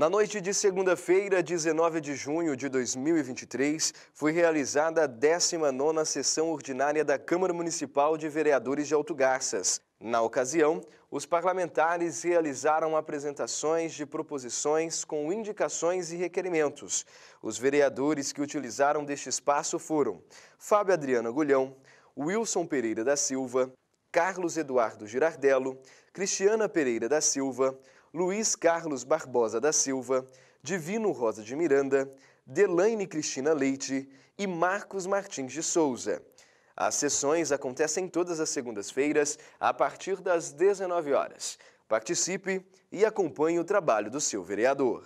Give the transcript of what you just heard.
Na noite de segunda-feira, 19 de junho de 2023, foi realizada a 19ª sessão ordinária da Câmara Municipal de Vereadores de Alto Garças. Na ocasião, os parlamentares realizaram apresentações de proposições com indicações e requerimentos. Os vereadores que utilizaram deste espaço foram Fábio Adriano Agulhão, Wilson Pereira da Silva, Carlos Eduardo Girardello, Cristiana Pereira da Silva, Luiz Carlos Barbosa da Silva, Divino Rosa de Miranda, Delaine Cristina Leite e Marcos Martins de Souza. As sessões acontecem todas as segundas-feiras, a partir das 19 horas. Participe e acompanhe o trabalho do seu vereador.